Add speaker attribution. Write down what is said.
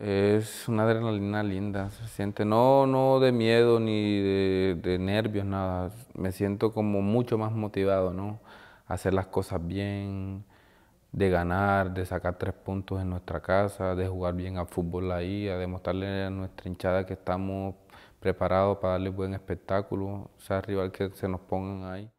Speaker 1: Es una adrenalina linda, se siente, no, no de miedo ni de, nervios, nada. Me siento como mucho más motivado, ¿no? hacer las cosas bien, de ganar, de sacar tres puntos en nuestra casa, de jugar bien al fútbol ahí, a demostrarle a nuestra hinchada que estamos preparados para darle buen espectáculo, o sea, rival que se nos pongan ahí.